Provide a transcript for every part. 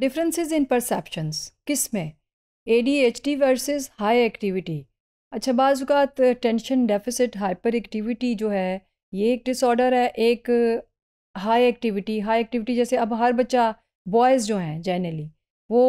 differences in perceptions किस में A D H D versus high activity अच्छा बाज़ात टेंशन डेफिसिट हाइपर एक्टिविटी जो है ये एक डिसऑर्डर है एक हाई एक्टिविटी हाई एक्टिविटी जैसे अब हर बच्चा बॉयज़ जो हैं जनरली वो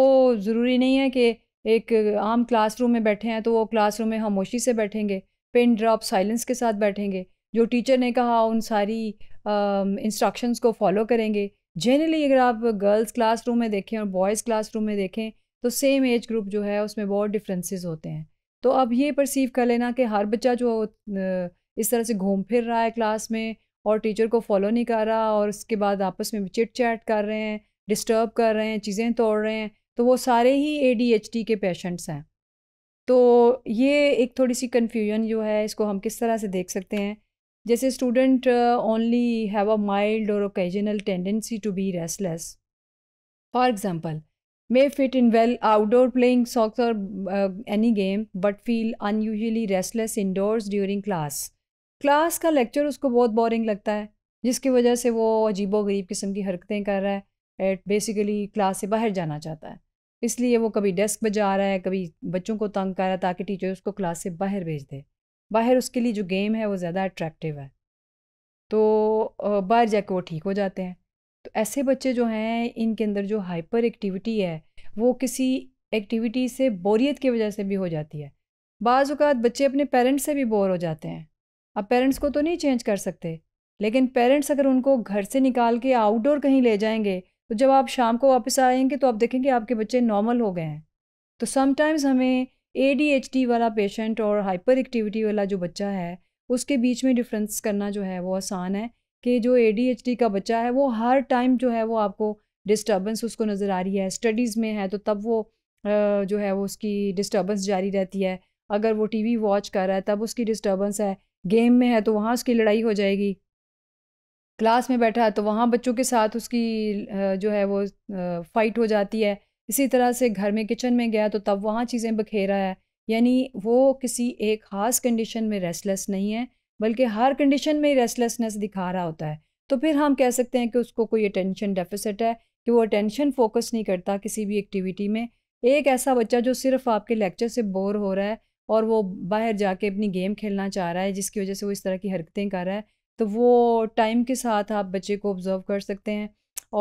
ज़रूरी नहीं है कि एक आम क्लासरूम में बैठे हैं तो वो क्लासरूम में खामोशी से बैठेंगे पेन ड्रॉप साइलेंस के साथ बैठेंगे जो टीचर ने कहा उन सारी इंस्ट्रक्शंस को फॉलो करेंगे जनरली अगर आप गर्ल्स क्लासरूम में देखें और बॉयज़ क्लासरूम में देखें तो सेम एज ग्रुप जो है उसमें बहुत डिफरेंसेस होते हैं तो अब ये परसीव कर लेना कि हर बच्चा जो इस तरह से घूम फिर रहा है क्लास में और टीचर को फॉलो नहीं कर रहा और उसके बाद आपस में चिट चैट कर रहे हैं डिस्टर्ब कर रहे हैं चीज़ें तोड़ रहे हैं तो वो सारे ही ए के पेशेंट्स हैं तो ये एक थोड़ी सी कन्फ्यूजन जो है इसको हम किस तरह से देख सकते हैं जैसे student only have a mild और occasional tendency to be restless for example may fit in well outdoor playing socks और any game but feel unusually restless indoors during class class का लेक्चर उसको बहुत बोरिंग लगता है जिसकी वजह से वो अजीबो गरीब किस्म की हरकतें कर रहा है एट बेसिकली क्लास से बाहर जाना चाहता है इसलिए वो कभी डेस्क बजा रहा है कभी बच्चों को तंग कर रहा है ताकि टीचर उसको क्लास से बाहर भेज दे बाहर उसके लिए जो गेम है वो ज़्यादा अट्रैक्टिव है तो बाहर जाके वो ठीक हो जाते हैं तो ऐसे बच्चे जो हैं इनके अंदर जो हाइपर एक्टिविटी है वो किसी एक्टिविटी से बोरियत की वजह से भी हो जाती है बाज़ात बच्चे अपने पेरेंट्स से भी बोर हो जाते हैं अब पेरेंट्स को तो नहीं चेंज कर सकते लेकिन पेरेंट्स अगर उनको घर से निकाल के आउटडोर कहीं ले जाएंगे तो जब आप शाम को वापस आएंगे तो आप देखेंगे आपके बच्चे नॉर्मल हो गए हैं तो समटाइम्स हमें ए वाला पेशेंट और हाइपर एक्टिविटी वाला जो बच्चा है उसके बीच में डिफरेंस करना जो है वो आसान है कि जो ए का बच्चा है वो हर टाइम जो है वो आपको डिस्टर्बेंस उसको नज़र आ रही है स्टडीज़ में है तो तब वो जो है वो उसकी डिस्टर्बेंस जारी रहती है अगर वो टीवी वॉच कर रहा है तब उसकी डिस्टर्बेंस है गेम में है तो वहाँ उसकी लड़ाई हो जाएगी क्लास में बैठा है तो वहाँ बच्चों के साथ उसकी जो है वो फाइट हो जाती है इसी तरह से घर में किचन में गया तो तब वहाँ चीज़ें बखेरा है यानी वो किसी एक ख़ास कंडीशन में रेस्टलेस नहीं है बल्कि हर कंडीशन में रेस्टलेसनेस दिखा रहा होता है तो फिर हम कह सकते हैं कि उसको कोई अटेंशन डेफिसिट है कि वो अटेंशन फोकस नहीं करता किसी भी एक्टिविटी में एक ऐसा बच्चा जो सिर्फ आपके लेक्चर से बोर हो रहा है और वो बाहर जाके अपनी गेम खेलना चाह रहा है जिसकी वजह से वो इस तरह की हरकतें कर रहा है तो वो टाइम के साथ आप बच्चे को ऑब्ज़र्व कर सकते हैं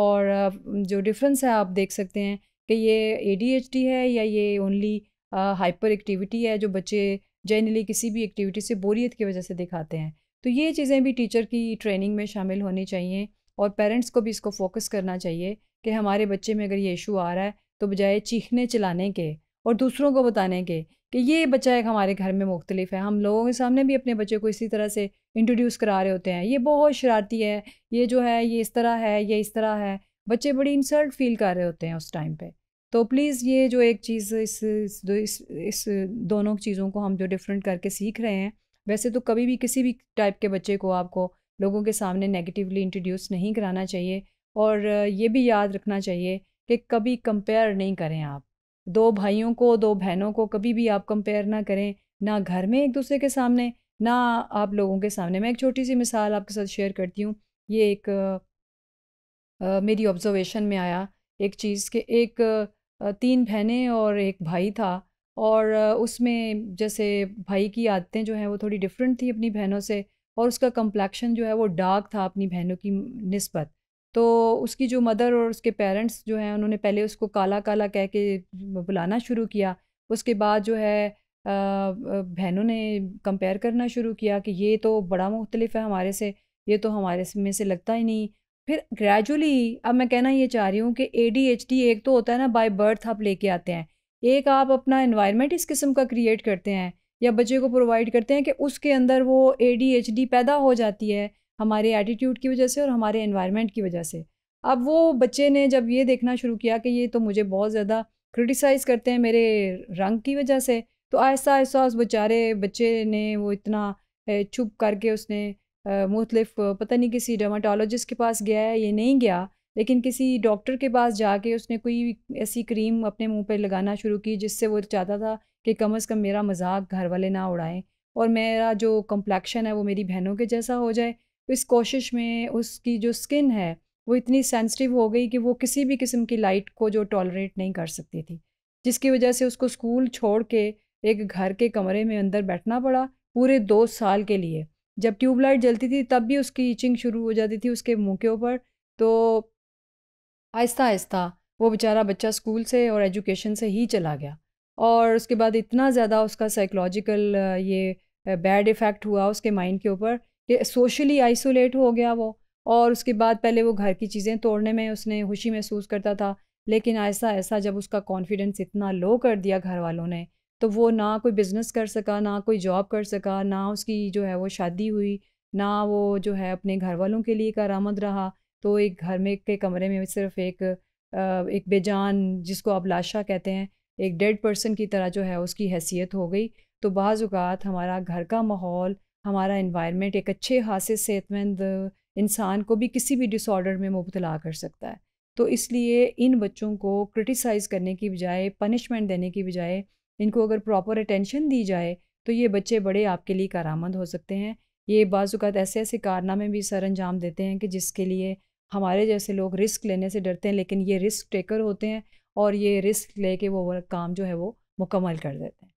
और जो डिफरेंस है आप देख सकते हैं कि ये ए है या ये ओनली हाइपर एक्टिविटी है जो बच्चे जनरली किसी भी एक्टिविटी से बोरियत की वजह से दिखाते हैं तो ये चीज़ें भी टीचर की ट्रेनिंग में शामिल होनी चाहिए और पेरेंट्स को भी इसको फोकस करना चाहिए कि हमारे बच्चे में अगर ये इशू आ रहा है तो बजाय चीखने चलाने के और दूसरों को बताने के कि ये बच्चा एक हमारे घर में मुख्तलिफ है हम लोगों के सामने भी अपने बच्चे को इसी तरह से इंट्रोड्यूस करा रहे होते हैं ये बहुत शरारती है ये जो है ये इस तरह है ये इस तरह है बच्चे बड़ी इंसल्ट फील कर रहे होते हैं उस टाइम पर तो प्लीज़ ये जो एक चीज़ इस इस, इस, इस दोनों चीज़ों को हम जो डिफरेंट करके सीख रहे हैं वैसे तो कभी भी किसी भी टाइप के बच्चे को आपको लोगों के सामने नेगेटिवली इंट्रोड्यूस नहीं कराना चाहिए और ये भी याद रखना चाहिए कि कभी कंपेयर नहीं करें आप दो भाइयों को दो बहनों को कभी भी आप कंपेयर ना करें ना घर में एक दूसरे के सामने ना आप लोगों के सामने मैं एक छोटी सी मिसाल आपके साथ शेयर करती हूँ ये एक आ, मेरी ऑब्जर्वेशन में आया एक चीज़ के एक तीन बहनें और एक भाई था और उसमें जैसे भाई की आदतें जो हैं वो थोड़ी डिफरेंट थी अपनी बहनों से और उसका कम्प्लेक्शन जो है वो डार्क था अपनी बहनों की नस्बत तो उसकी जो मदर और उसके पेरेंट्स जो हैं उन्होंने पहले उसको काला काला कह के बुलाना शुरू किया उसके बाद जो है बहनों ने कंपेयर करना शुरू किया कि ये तो बड़ा मुख्तलिफ है हमारे से ये तो हमारे में से लगता ही नहीं फिर ग्रेजुअली अब मैं कहना ये चाह रही हूँ कि ए एक तो होता है ना बाय बर्थ आप लेके आते हैं एक आप अपना इन्वायरमेंट इस किस्म का क्रिएट करते हैं या बच्चे को प्रोवाइड करते हैं कि उसके अंदर वो ए पैदा हो जाती है हमारे एटीट्यूड की वजह से और हमारे इन्वायरमेंट की वजह से अब वो बच्चे ने जब ये देखना शुरू किया कि ये तो मुझे बहुत ज़्यादा क्रिटिसाइज़ करते हैं मेरे रंग की वजह से तो आहिस्ता आहिस्ता उस बेचारे बच्चे ने वो इतना चुप करके उसने मुख्तलिफ पता नहीं किसी डर्माटोलॉजिस्ट के पास गया है ये नहीं गया लेकिन किसी डॉक्टर के पास जाके उसने कोई ऐसी क्रीम अपने मुंह पर लगाना शुरू की जिससे वो चाहता था कि कम अज़ कम मेरा मजाक घर वाले ना उड़ाएं और मेरा जो कम्प्लेक्शन है वो मेरी बहनों के जैसा हो जाए तो इस कोशिश में उसकी जो स्किन है वो इतनी सेंसिटिव हो गई कि वो किसी भी किस्म की लाइट को जो टॉलरेट नहीं कर सकती थी जिसकी वजह से उसको स्कूल छोड़ के एक घर के कमरे में अंदर बैठना पड़ा पूरे दो साल के लिए जब ट्यूबलाइट जलती थी तब भी उसकी ईचिंग शुरू हो जाती थी उसके मुँह के ऊपर तो आहिस्ता आहिस्ता वो बेचारा बच्चा स्कूल से और एजुकेशन से ही चला गया और उसके बाद इतना ज़्यादा उसका साइकोलॉजिकल ये बैड इफ़ेक्ट हुआ उसके माइंड के ऊपर कि सोशली आइसोलेट हो गया वो और उसके बाद पहले वो घर की चीज़ें तोड़ने में उसने खुशी महसूस करता था लेकिन ऐसा ऐसा जब उसका कॉन्फिडेंस इतना लो कर दिया घर वालों ने तो वो ना कोई बिज़नेस कर सका ना कोई जॉब कर सका ना उसकी जो है वो शादी हुई ना वो जो है अपने घर वालों के लिए कारामद रहा तो एक घर में के कमरे में सिर्फ एक एक बेजान जिसको आप लाशा कहते हैं एक डेड पर्सन की तरह जो है उसकी हैसियत हो गई तो बाज़ात हमारा घर का माहौल हमारा इन्वायरमेंट एक अच्छे हासे सेहतमंद इंसान को भी किसी भी डिसऑर्डर में मुबतला कर सकता है तो इसलिए इन बच्चों को क्रिटिसाइज़ करने की बजाय पनिशमेंट देने की बजाय इनको अगर प्रॉपर अटेंशन दी जाए तो ये बच्चे बड़े आपके लिए कारामंद हो सकते हैं ये बाज़ात ऐसे ऐसे कारनामे भी सर अंजाम देते हैं कि जिसके लिए हमारे जैसे लोग रिस्क लेने से डरते हैं लेकिन ये रिस्क टेकर होते हैं और ये रिस्क ले के वो काम जो है वो मुकम्मल कर देते हैं